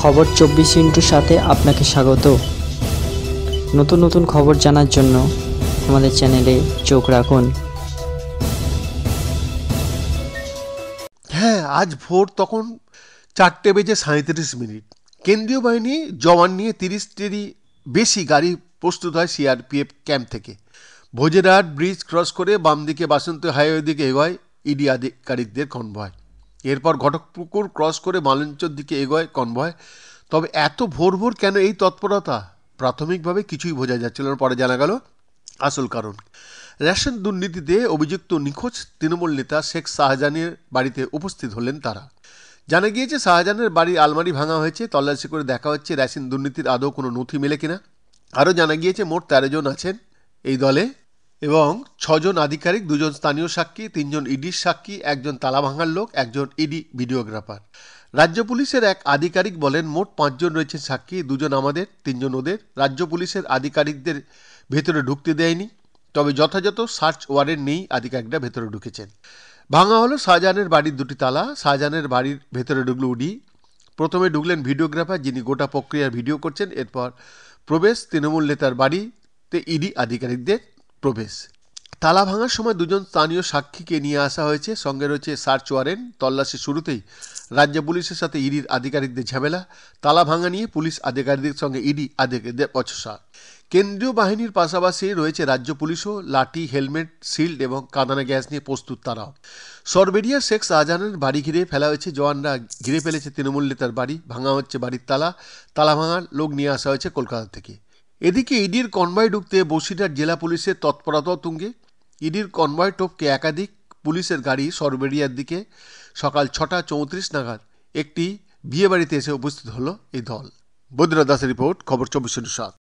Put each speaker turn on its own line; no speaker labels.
খবর চব্বিশ ইন্টুর সাথে আপনাকে স্বাগত নতুন নতুন খবর জানার জন্য আমাদের চ্যানেলে চোখ রাখুন হ্যাঁ আজ ভোর তখন চারটে বেজে সাঁত্রিশ মিনিট কেন্দ্রীয় বাহিনী জওয়ান নিয়ে তিরিশটিরই বেশি গাড়ি প্রস্তুত হয় সিআরপিএফ ক্যাম্প থেকে ভোজেরহাট ব্রিজ ক্রস করে বাম দিকে বাসন্তী হাইওয়ে দিকে এগোয় ইডি আধিকারিকদের কনভয় এরপর ঘটকপুকুর ক্রস করে মালঞ্চর দিকে এগোয় কনভয় তবে এত ভোর ভোর কেন এই তৎপরতা প্রাথমিকভাবে কিছুই বোঝা যাচ্ছিল না পরে জানা গেল আসল কারণ রেশন দুর্নীতিতে অভিযুক্ত নিখোঁজ তৃণমূল নেতা শেখ শাহজাহানের বাড়িতে উপস্থিত হলেন তারা জানা গিয়েছে শাহজাহানের বাড়ির আলমারি ভাঙা হয়েছে তল্লাশি করে দেখা হচ্ছে রেশন দুর্নীতির আদৌ কোনো নথি মেলে কিনা আরও জানা গিয়েছে মোট তেরো জন আছেন এই দলে এবং ছজন আধিকারিক দুজন স্থানীয় সাক্ষী তিনজন ইডির সাক্ষী একজন তালাভাঙার লোক একজন ইডি ভিডিওগ্রাফার রাজ্য পুলিশের এক আধিকারিক বলেন মোট পাঁচজন রয়েছেন সাক্ষী দুজন আমাদের তিনজন ওদের রাজ্য পুলিশের আধিকারিকদের ভেতরে ঢুকতে দেয়নি তবে যথাযথ সার্চ ওয়ারেন্ট নেই আধিকারিকরা ভেতরে ঢুকেছেন ভাঙা হলো শাহজাহানের বাড়ির দুটি তালা শাহজাহানের বাড়ির ভেতরে ঢুকলো উডি প্রথমে ঢুকলেন ভিডিওগ্রাফার যিনি গোটা প্রক্রিয়ার ভিডিও করছেন এরপর প্রবেশ তৃণমূল নেতার বাড়িতে ইডি আধিকারিকদের প্রবেশ তালা ভাঙার সময় দুজন স্থানীয় সাক্ষীকে নিয়ে আসা হয়েছে সঙ্গে রয়েছে সার্চ ওয়ারেন্ট তল্লাশি শুরুতেই রাজ্য পুলিশের সাথে ইডির আধিকারিকদের ঝামেলা তালা ভাঙা নিয়ে পুলিশ আধিকারিকদের সঙ্গে ইডি আধিকারিকদের অচসা কেন্দ্রীয় বাহিনীর পাশাপাশি রয়েছে রাজ্য পুলিশও লাঠি হেলমেট শিল্ড এবং কাঁদানা গ্যাস নিয়ে প্রস্তুত তারাও সরবেরিয়া শেখ শাহজাহানের বাড়ি ঘিরে ফেলা হয়েছে জওয়ানরা ঘিরে ফেলেছে তৃণমূল নেতার বাড়ি ভাঙা হচ্ছে বাড়ির তালা তালা ভাঙার লোক নিয়ে আসা হয়েছে কলকাতা থেকে এদিকে ইডির কনভয় ঢুকতে বসিরহাট জেলা পুলিশের তৎপরতা তুঙ্গে ইডির কনভয় টপকে একাধিক পুলিশের গাড়ি সরবেরিয়ার দিকে সকাল ছটা চৌত্রিশ নাগাদ একটি বিয়েবাড়িতে এসে উপস্থিত হলো এই দল বদ্রা দাসের রিপোর্ট খবর চব্বিশ সাত